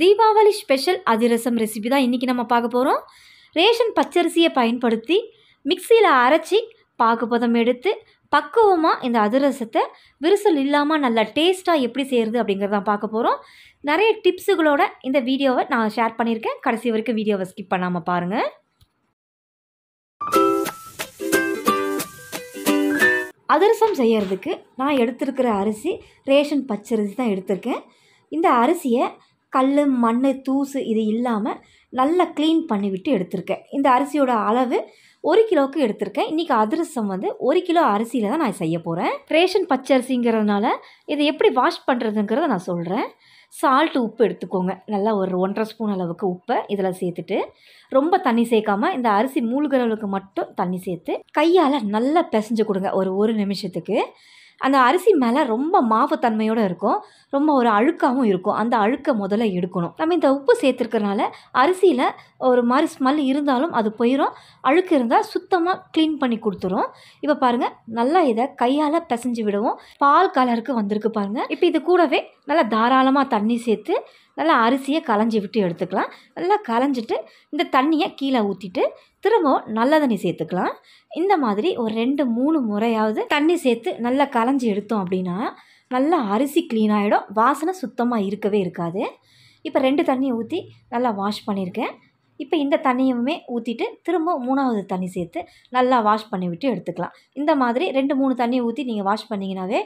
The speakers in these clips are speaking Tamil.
தீபாவளி ஸ்பெஷல் அதிரசம் ரெசிபி தான் இன்றைக்கி நம்ம பார்க்க போகிறோம் ரேஷன் பச்சரிசியை பயன்படுத்தி மிக்சியில் அரைச்சி பாக்கு பதம் எடுத்து பக்குவமாக இந்த அதிரசத்தை விரிசல் இல்லாமல் நல்லா டேஸ்ட்டாக எப்படி செய்கிறது அப்படிங்கிறத பார்க்க போகிறோம் நிறைய டிப்ஸுகளோட இந்த வீடியோவை நான் ஷேர் பண்ணியிருக்கேன் கடைசி வரைக்கும் வீடியோவை ஸ்கிப் பண்ணாமல் பாருங்கள் அதிரசம் செய்கிறதுக்கு நான் எடுத்திருக்கிற அரிசி ரேஷன் பச்சரிசி தான் எடுத்திருக்கேன் இந்த அரிசியை கல் மண் தூசு இது இல்லாமல் நல்லா க்ளீன் பண்ணிவிட்டு எடுத்திருக்கேன் இந்த அரிசியோட அளவு ஒரு கிலோவுக்கு எடுத்திருக்கேன் இன்றைக்கி அதிரசம் வந்து ஒரு கிலோ அரிசியில் தான் நான் செய்ய போகிறேன் ரேஷன் அரிசிங்கிறதுனால இதை எப்படி வாஷ் பண்ணுறதுங்கிறத நான் சொல்கிறேன் சால்ட்டு உப்பு எடுத்துக்கோங்க நல்லா ஒரு ஒன்றரை ஸ்பூன் அளவுக்கு உப்பை இதில் சேர்த்துட்டு ரொம்ப தண்ணி சேர்க்காமல் இந்த அரிசி மூழ்கிற அளவுக்கு மட்டும் தண்ணி சேர்த்து கையால் நல்லா பிசைஞ்சு கொடுங்க ஒரு ஒரு நிமிஷத்துக்கு அந்த அரிசி மேலே ரொம்ப மாவு தன்மையோடு இருக்கும் ரொம்ப ஒரு அழுக்காகவும் இருக்கும் அந்த அழுக்கை முதல்ல எடுக்கணும் நம்ம இந்த உப்பு சேர்த்துருக்கறனால அரிசியில் ஒரு மாதிரி ஸ்மெல் இருந்தாலும் அது போயிடும் அழுக்கு இருந்தால் சுத்தமாக க்ளீன் பண்ணி கொடுத்துரும் இப்போ பாருங்கள் நல்லா இதை கையால் பிசைஞ்சு விடுவோம் பால் கலருக்கு வந்திருக்கு பாருங்கள் இப்போ இது கூடவே நல்லா தாராளமாக தண்ணி சேர்த்து நல்லா அரிசியை களைஞ்சி விட்டு எடுத்துக்கலாம் நல்லா களைஞ்சிட்டு இந்த தண்ணியை கீழே ஊற்றிட்டு திரும்பவும் நல்ல தண்ணி சேர்த்துக்கலாம் இந்த மாதிரி ஒரு ரெண்டு மூணு முறையாவது தண்ணி சேர்த்து நல்லா களைஞ்சி எடுத்தோம் அப்படின்னா நல்லா அரிசி க்ளீன் ஆகிடும் வாசனை சுத்தமாக இருக்கவே இருக்காது இப்போ ரெண்டு தண்ணியை ஊற்றி நல்லா வாஷ் பண்ணியிருக்கேன் இப்போ இந்த தண்ணியுமே ஊற்றிட்டு திரும்ப மூணாவது தண்ணி சேர்த்து நல்லா வாஷ் பண்ணி விட்டு எடுத்துக்கலாம் இந்த மாதிரி ரெண்டு மூணு தண்ணியை ஊற்றி நீங்கள் வாஷ் பண்ணிங்கனாவே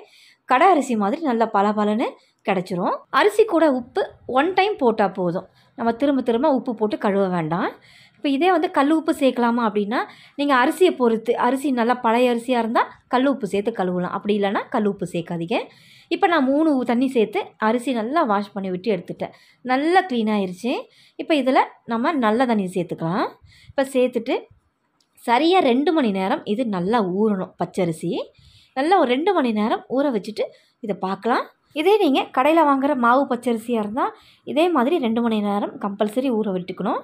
கடை அரிசி மாதிரி நல்லா பல பலன்னு கிடச்சிரும் அரிசி கூட உப்பு ஒன் டைம் போட்டால் போதும் நம்ம திரும்ப திரும்ப உப்பு போட்டு கழுவ வேண்டாம் இப்போ இதே வந்து கல் உப்பு சேர்க்கலாமா அப்படின்னா நீங்கள் அரிசியை பொறுத்து அரிசி நல்லா பழைய அரிசியாக இருந்தால் கல் உப்பு சேர்த்து கழுவலாம் அப்படி இல்லைனா கல் உப்பு சேர்க்காதீங்க இப்போ நான் மூணு தண்ணி சேர்த்து அரிசி நல்லா வாஷ் பண்ணி விட்டு எடுத்துட்டேன் நல்லா க்ளீனாகிருச்சு இப்போ இதில் நம்ம நல்ல தண்ணி சேர்த்துக்கலாம் இப்போ சேர்த்துட்டு சரியாக ரெண்டு மணி நேரம் இது நல்லா ஊறணும் பச்சரிசி நல்லா ஒரு ரெண்டு மணி நேரம் ஊற வச்சுட்டு இதை பார்க்கலாம் இதே நீங்கள் கடையில் வாங்குகிற மாவு பச்சரிசியாக இருந்தால் இதே மாதிரி ரெண்டு மணி நேரம் கம்பல்சரி ஊற விட்டுக்கணும்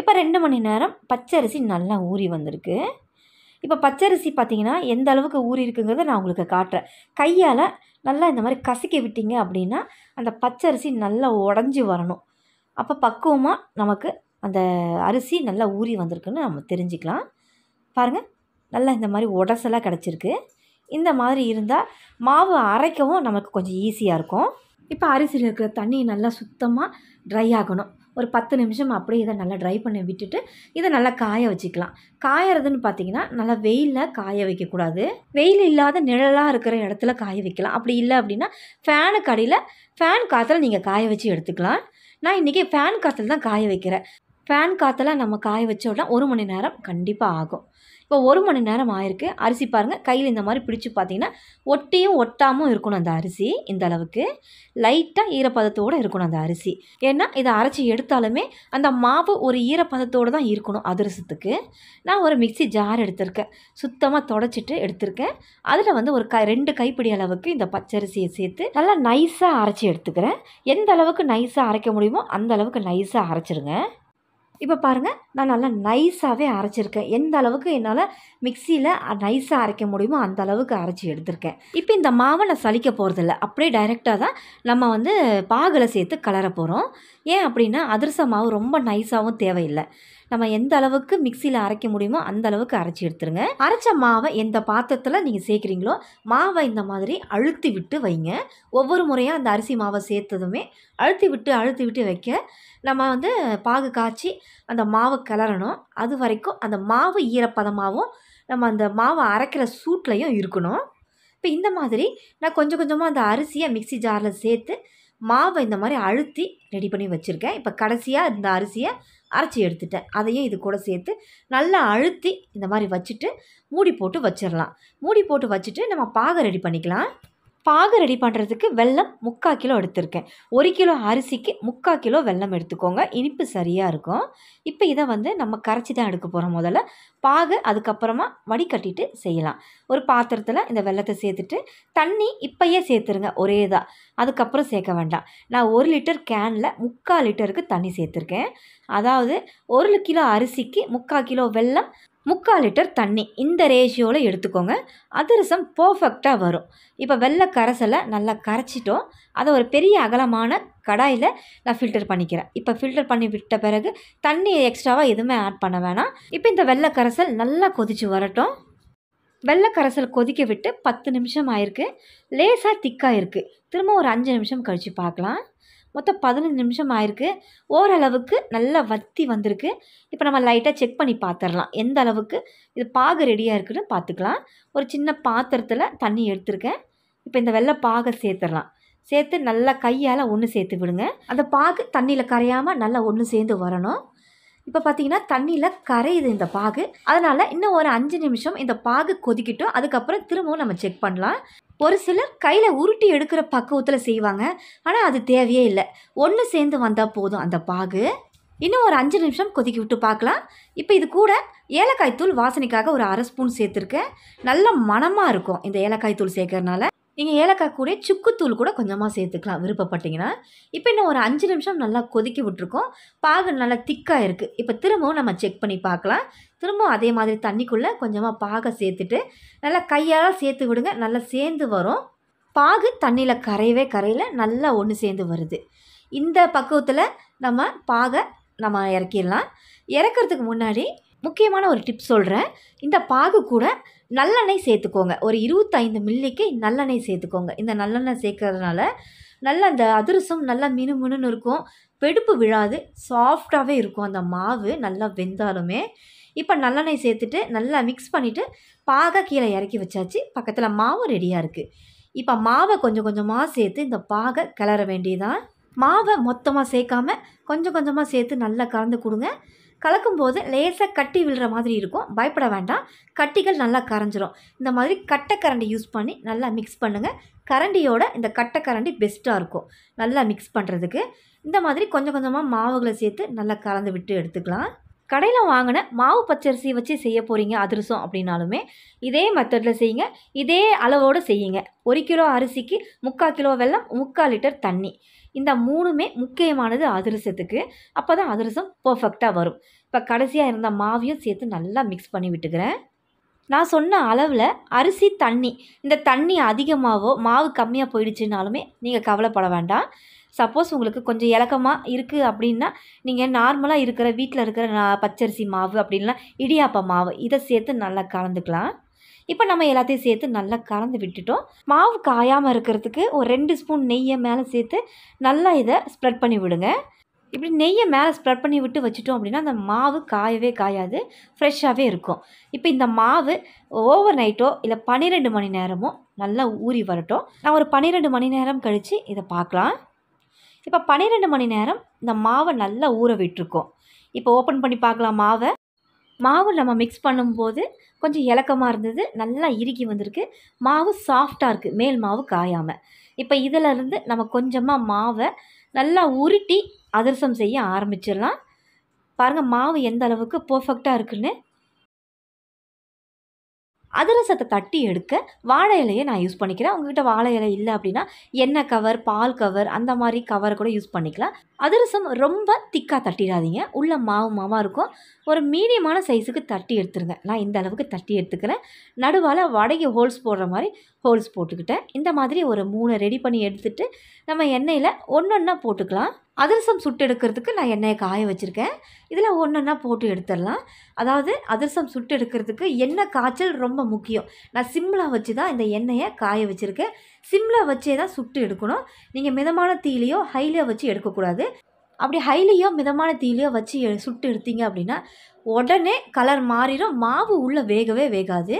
இப்போ ரெண்டு மணி நேரம் பச்சரிசி நல்லா ஊறி வந்திருக்கு இப்போ பச்சரிசி பார்த்திங்கன்னா எந்த அளவுக்கு ஊறி இருக்குங்கிறத நான் உங்களுக்கு காட்டுறேன் கையால் நல்லா இந்த மாதிரி கசிக்க விட்டீங்க அப்படின்னா அந்த பச்சரிசி நல்லா உடஞ்சி வரணும் அப்போ பக்குவமாக நமக்கு அந்த அரிசி நல்லா ஊறி வந்திருக்குன்னு நம்ம தெரிஞ்சுக்கலாம் பாருங்கள் நல்லா இந்த மாதிரி உடசெல்லாம் கிடச்சிருக்கு இந்த மாதிரி இருந்தால் மாவு அரைக்கவும் நமக்கு கொஞ்சம் ஈஸியாக இருக்கும் இப்போ அரிசியில் இருக்கிற தண்ணி நல்லா சுத்தமாக ட்ரை ஆகணும் ஒரு பத்து நிமிஷம் அப்படியே இதை நல்லா ட்ரை பண்ணி விட்டுட்டு இதை நல்லா காய வச்சுக்கலாம் காயறதுன்னு பார்த்தீங்கன்னா நல்லா வெயிலில் காய வைக்கக்கூடாது வெயில் இல்லாத நிழலாக இருக்கிற இடத்துல காய வைக்கலாம் அப்படி இல்லை அப்படின்னா ஃபேனுக்கு கடையில் ஃபேன் காற்றுல நீங்கள் காய வச்சு எடுத்துக்கலாம் நான் இன்றைக்கி ஃபேன் காற்றுல தான் காய வைக்கிறேன் ஃபேன் காற்றுல நம்ம காய வச்சோம்னா ஒரு மணி நேரம் கண்டிப்பாக ஆகும் இப்போ ஒரு மணி நேரம் ஆயிருக்கு அரிசி பாருங்கள் கையில் இந்த மாதிரி பிடிச்சி பார்த்தீங்கன்னா ஒட்டியும் ஒட்டாமும் இருக்கணும் அந்த அரிசி இந்த அளவுக்கு லைட்டாக ஈரப்பதத்தோடு இருக்கணும் அந்த அரிசி ஏன்னா இதை அரைச்சி எடுத்தாலுமே அந்த மாவு ஒரு ஈரப்பதத்தோடு தான் இருக்கணும் அதிரசத்துக்கு நான் ஒரு மிக்சி ஜார் எடுத்திருக்கேன் சுத்தமாக தொடச்சிட்டு எடுத்திருக்கேன் அதில் வந்து ஒரு க ரெண்டு கைப்பிடி அளவுக்கு இந்த பச்சரிசியை சேர்த்து நல்லா நைஸாக அரைச்சி எடுத்துக்கிறேன் எந்த அளவுக்கு நைஸாக அரைக்க முடியுமோ அந்த அளவுக்கு நைஸாக அரைச்சிருங்க இப்போ பாருங்கள் நான் நல்லா நைஸாகவே அரைச்சிருக்கேன் எந்த அளவுக்கு என்னால் மிக்சியில் நைஸாக அரைக்க முடியுமோ அந்த அளவுக்கு அரைச்சி எடுத்திருக்கேன் இப்போ இந்த மாவை நான் சலிக்க போகிறதில்ல அப்படியே டைரெக்டாக தான் நம்ம வந்து பாகலை சேர்த்து கலர போகிறோம் ஏன் அப்படின்னா அதிரச மாவு ரொம்ப நைஸாகவும் தேவையில்லை நம்ம எந்த அளவுக்கு மிக்சியில் அரைக்க முடியுமோ அந்த அளவுக்கு அரைச்சி எடுத்துருங்க அரைச்ச மாவை எந்த பாத்திரத்தில் நீங்கள் சேர்க்குறீங்களோ மாவை இந்த மாதிரி அழுத்தி விட்டு வைங்க ஒவ்வொரு முறையும் அந்த அரிசி மாவை சேர்த்ததுமே அழுத்தி விட்டு அழுத்தி விட்டு வைக்க நம்ம வந்து பாகு காய்ச்சி அந்த மாவை கிளறணும் அது வரைக்கும் அந்த மாவு ஈரப்பதமாகவும் நம்ம அந்த மாவை அரைக்கிற சூட்லேயும் இருக்கணும் இப்போ இந்த மாதிரி நான் கொஞ்சம் கொஞ்சமாக அந்த அரிசியை மிக்சி ஜாரில் சேர்த்து மாவை இந்த மாதிரி அழுத்தி ரெடி பண்ணி வச்சுருக்கேன் இப்போ கடைசியாக இந்த அரிசியை அரைச்சி எடுத்துட்டேன் அதையே இது கூட சேர்த்து நல்லா அழுத்தி இந்த மாதிரி வச்சுட்டு மூடி போட்டு வச்சிடலாம் மூடி போட்டு வச்சுட்டு நம்ம பாகை ரெடி பண்ணிக்கலாம் பாகு ரெடி பண்ணுறதுக்கு வெல்லம் முக்கால் கிலோ எடுத்திருக்கேன் ஒரு கிலோ அரிசிக்கு முக்கால் கிலோ வெல்லம் எடுத்துக்கோங்க இனிப்பு சரியாக இருக்கும் இப்போ இதை வந்து நம்ம கரைச்சி தான் எடுக்க போகிறோம் முதல்ல பாகு அதுக்கப்புறமா வடிகட்டிட்டு செய்யலாம் ஒரு பாத்திரத்தில் இந்த வெள்ளத்தை சேர்த்துட்டு தண்ணி இப்போயே சேர்த்துருங்க ஒரே இதாக அதுக்கப்புறம் சேர்க்க வேண்டாம் நான் ஒரு லிட்டர் கேனில் முக்கால் லிட்டருக்கு தண்ணி சேர்த்துருக்கேன் அதாவது ஒரு கிலோ அரிசிக்கு முக்கால் கிலோ வெல்லம் முக்கால் லிட்டர் தண்ணி இந்த ரேஷியோவில் எடுத்துக்கோங்க அதிரசம் பர்ஃபெக்டாக வரும் இப்போ வெள்ளை கரைசலை நல்லா கரைச்சிட்டோம் அதை ஒரு பெரிய அகலமான கடாயில் நான் ஃபில்டர் பண்ணிக்கிறேன் இப்போ ஃபில்டர் பண்ணி விட்ட பிறகு தண்ணி எக்ஸ்ட்ராவாக எதுவுமே ஆட் பண்ண வேணாம் இப்போ இந்த வெள்ளை கரைசல் நல்லா கொதித்து வரட்டும் வெள்ளை கரைசல் கொதிக்க விட்டு பத்து நிமிஷம் ஆயிருக்கு லேசாக திக்காக இருக்குது திரும்ப ஒரு அஞ்சு நிமிஷம் கழித்து பார்க்கலாம் மொத்தம் பதினஞ்சு நிமிஷம் ஆயிருக்கு ஓரளவுக்கு நல்லா வத்தி வந்திருக்கு இப்போ நம்ம லைட்டாக செக் பண்ணி பார்த்துடலாம் எந்த அளவுக்கு இது பாகு ரெடியாக இருக்குன்னு பார்த்துக்கலாம் ஒரு சின்ன பாத்திரத்தில் தண்ணி எடுத்துருக்கேன் இப்போ இந்த வெள்ளை பாகை சேர்த்துடலாம் சேர்த்து நல்லா கையால் ஒன்று சேர்த்து விடுங்க அந்த பாகு தண்ணியில் கரையாமல் நல்லா ஒன்று சேர்ந்து வரணும் இப்போ பார்த்தீங்கன்னா தண்ணியில் கரையுது இந்த பாகு அதனால் இன்னும் ஒரு அஞ்சு நிமிஷம் இந்த பாகு கொதிக்கிட்டோம் அதுக்கப்புறம் திரும்பவும் நம்ம செக் பண்ணலாம் ஒரு சிலர் கையில் உருட்டி எடுக்கிற பக்குவத்தில் செய்வாங்க ஆனால் அது தேவையே இல்லை ஒன்று சேர்ந்து வந்தால் போதும் அந்த பாகு இன்னும் ஒரு அஞ்சு நிமிஷம் கொதிக்க விட்டு பார்க்கலாம் இப்போ இது கூட ஏலக்காய் தூள் வாசனைக்காக ஒரு அரை ஸ்பூன் சேர்த்துருக்கேன் நல்ல மணமாக இருக்கும் இந்த ஏலக்காய் தூள் சேர்க்கறனால நீங்கள் ஏலக்காய் கூட சுக்குத்தூள் கூட கொஞ்சமாக சேர்த்துக்கலாம் விருப்பப்பட்டீங்கன்னா இப்போ இன்னும் ஒரு அஞ்சு நிமிஷம் நல்லா கொதிக்க விட்டுருக்கோம் பாகு நல்லா திக்காக இருக்குது இப்போ திரும்பவும் நம்ம செக் பண்ணி பார்க்கலாம் திரும்பவும் அதே மாதிரி தண்ணிக்குள்ளே கொஞ்சமாக பாகை சேர்த்துட்டு நல்லா கையால் சேர்த்து விடுங்க நல்லா சேர்ந்து வரும் பாகு தண்ணியில் கரையவே கரையில் நல்லா ஒன்று சேர்ந்து வருது இந்த பக்குவத்தில் நம்ம பாகை நம்ம இறக்கிடலாம் இறக்கிறதுக்கு முன்னாடி முக்கியமான ஒரு டிப் சொல்கிறேன் இந்த பாகு கூட நல்லெண்ணெய் சேர்த்துக்கோங்க ஒரு இருபத்தைந்து மில்லிக்கு நல்லெண்ணெய் சேர்த்துக்கோங்க இந்த நல்லெண்ணெய் சேர்க்கறதுனால நல்ல அந்த அதிரசம் நல்லா மினு மினுன்னு இருக்கும் வெடுப்பு விழாது சாஃப்டாகவே இருக்கும் அந்த மாவு நல்லா வெந்தாலுமே இப்போ நல்லெண்ணெய் சேர்த்துட்டு நல்லா மிக்ஸ் பண்ணிவிட்டு பாகை கீழே இறக்கி வச்சாச்சு பக்கத்தில் மாவு ரெடியாக இருக்குது இப்போ மாவை கொஞ்சம் கொஞ்சமாக சேர்த்து இந்த பாகை கிளற வேண்டியதான் மாவை மொத்தமாக சேர்க்காம கொஞ்சம் கொஞ்சமாக சேர்த்து நல்லா கலந்து கொடுங்க கலக்கும்போது லேசாக கட்டி விழுற மாதிரி இருக்கும் பயப்பட வேண்டாம் கட்டிகள் நல்லா கரைஞ்சிரும் இந்த மாதிரி கட்டை கரண்டி யூஸ் பண்ணி நல்லா மிக்ஸ் பண்ணுங்கள் கரண்டியோட இந்த கட்டை கரண்டி பெஸ்ட்டாக இருக்கும் நல்லா மிக்ஸ் பண்ணுறதுக்கு இந்த மாதிரி கொஞ்சம் கொஞ்சமாக மாவுகளை சேர்த்து நல்லா கலந்து விட்டு எடுத்துக்கலாம் கடையில் வாங்கின மாவு பச்சரிசி வச்சு செய்ய போகிறீங்க அதிரசம் அப்படின்னாலுமே இதே மெத்தடில் செய்யுங்க இதே அளவோடு செய்யுங்க ஒரு கிலோ அரிசிக்கு முக்கால் கிலோ வெல்லம் முக்கால் லிட்டர் தண்ணி இந்த மூணுமே முக்கியமானது அதிரசத்துக்கு அப்போ தான் அதிரசம் பர்ஃபெக்டாக வரும் இப்போ கடைசியாக இருந்த மாவையும் சேர்த்து நல்லா மிக்ஸ் பண்ணி விட்டுக்கிறேன் நான் சொன்ன அளவில் அரிசி தண்ணி இந்த தண்ணி அதிகமாகவோ மாவு கம்மியாக போயிடுச்சுனாலுமே நீங்கள் கவலைப்பட வேண்டாம் சப்போஸ் உங்களுக்கு கொஞ்சம் இலக்கமாக இருக்குது அப்படின்னா நீங்கள் நார்மலாக இருக்கிற வீட்டில் இருக்கிற பச்சரிசி மாவு அப்படின்னா இடியாப்ப மாவு இதை சேர்த்து நல்லா கலந்துக்கலாம் இப்போ நம்ம எல்லாத்தையும் சேர்த்து நல்லா கலந்து விட்டுட்டோம் மாவு காயாமல் இருக்கிறதுக்கு ஒரு ரெண்டு ஸ்பூன் நெய்யை மேலே சேர்த்து நல்லா இதை ஸ்ப்ரெட் பண்ணி விடுங்க இப்படி நெய்யை மேலே ஸ்ப்ரெட் பண்ணி விட்டு வச்சுட்டோம் அப்படின்னா அந்த மாவு காயவே காயாது ஃப்ரெஷ்ஷாகவே இருக்கும் இப்போ இந்த மாவு ஓவர் நைட்டோ இல்லை பன்னிரெண்டு மணி நேரமோ நல்லா ஊறி வரட்டும் நான் ஒரு பன்னிரெண்டு மணி நேரம் கழித்து இதை பார்க்கலாம் இப்போ பன்னிரெண்டு மணி நேரம் இந்த மாவை நல்லா ஊற விட்டுருக்கோம் இப்போ ஓப்பன் பண்ணி பார்க்கலாம் மாவை மாவு நம்ம மிக்ஸ் பண்ணும்போது கொஞ்சம் இலக்கமாக இருந்தது நல்லா இறுக்கி வந்திருக்கு மாவு சாஃப்டாக இருக்குது மேல் மாவு காயாமல் இப்போ இதிலருந்து நம்ம கொஞ்சமாக மாவை நல்லா உருட்டி அதிரசம் செய்ய ஆரம்பிச்சிடலாம் பாருங்கள் மாவு எந்த அளவுக்கு பர்ஃபெக்டாக இருக்குன்னு அதிரசத்தை தட்டி எடுக்க வாழை இலையை நான் யூஸ் பண்ணிக்கிறேன் உங்ககிட்ட வாழை இலை இல்லை அப்படின்னா எண்ணெய் கவர் பால் கவர் அந்த மாதிரி கவரை கூட யூஸ் பண்ணிக்கலாம் அதிரசம் ரொம்ப திக்காக தட்டிடாதீங்க உள்ள மாவு மாவாக இருக்கும் ஒரு மீடியமான சைஸுக்கு தட்டி எடுத்துருங்க நான் இந்த அளவுக்கு தட்டி எடுத்துக்கிறேன் நடுவால் வடகி ஹோல்ஸ் போடுற மாதிரி ஹோல்ஸ் போட்டுக்கிட்டேன் இந்த மாதிரி ஒரு மூணு ரெடி பண்ணி எடுத்துகிட்டு நம்ம எண்ணெயில் ஒன்று ஒன்றா போட்டுக்கலாம் அதிரசம் சுட்டு எடுக்கிறதுக்கு நான் எண்ணெயை காய வச்சுருக்கேன் இதில் ஒன்றுன்னா போட்டு எடுத்துடலாம் அதாவது அதிரசம் சுட்டு எடுக்கிறதுக்கு எண்ணெய் காய்ச்சல் ரொம்ப முக்கியம் நான் சிம்மில் வச்சு தான் இந்த எண்ணெயை காய வச்சுருக்கேன் சிம்மில் வச்சே தான் சுட்டு எடுக்கணும் நீங்கள் மிதமான தீலையோ ஹைலியோ வச்சு எடுக்கக்கூடாது அப்படி ஹைலியோ மிதமான தீலையோ வச்சு சுட்டு எடுத்தீங்க அப்படின்னா உடனே கலர் மாறிடும் மாவு உள்ளே வேகவே வேகாது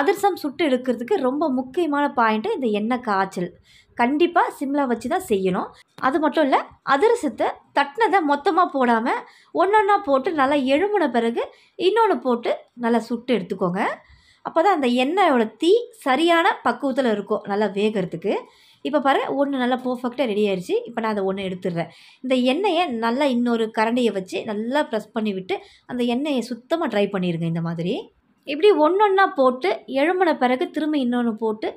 அதிரசம் சுட்டு எடுக்கிறதுக்கு ரொம்ப முக்கியமான பாயிண்ட்டு இந்த எண்ணெய் காய்ச்சல் கண்டிப்பாக சிம்லா வச்சு தான் செய்யணும் அது மட்டும் இல்லை அதிரசத்தை தட்டினதை மொத்தமாக போடாமல் ஒன்றொன்னா போட்டு நல்லா எழுமுன பிறகு இன்னொன்று போட்டு நல்லா சுட்டு எடுத்துக்கோங்க அப்போ தான் அந்த எண்ணெயோட தீ சரியான பக்குவத்தில் இருக்கும் நல்லா வேகிறதுக்கு இப்போ பாரு ஒன்று நல்லா பர்ஃபெக்டாக ரெடி ஆயிடுச்சு இப்போ நான் அதை ஒன்று எடுத்துடுறேன் இந்த எண்ணெயை நல்லா இன்னொரு கரண்டியை வச்சு நல்லா ப்ரெஸ் பண்ணி விட்டு அந்த எண்ணெயை சுத்தமாக ட்ரை பண்ணிடுங்க இந்த மாதிரி இப்படி ஒன்றா போட்டு எழும்பின பிறகு திரும்ப இன்னொன்று போட்டு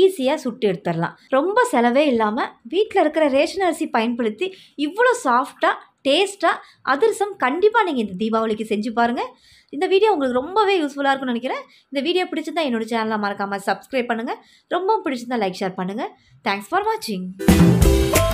ஈஸியாக சுட்டு எடுத்துடலாம் ரொம்ப செலவே இல்லாமல் வீட்டில் இருக்கிற ரேஷன் அரிசி பயன்படுத்தி இவ்வளோ சாஃப்டாக டேஸ்ட்டாக அதிரசம் கண்டிப்பாக நீங்கள் இந்த தீபாவளிக்கு செஞ்சு பாருங்கள் இந்த வீடியோ உங்களுக்கு ரொம்பவே யூஸ்ஃபுல்லாக இருக்கும்னு நினைக்கிறேன் இந்த வீடியோ பிடிச்சிருந்தா என்னோடய சேனலை மறக்காமல் சப்ஸ்கிரைப் பண்ணுங்கள் ரொம்பவும் பிடிச்சிருந்தா லைக் ஷேர் பண்ணுங்கள் தேங்க்ஸ் ஃபார் வாட்சிங்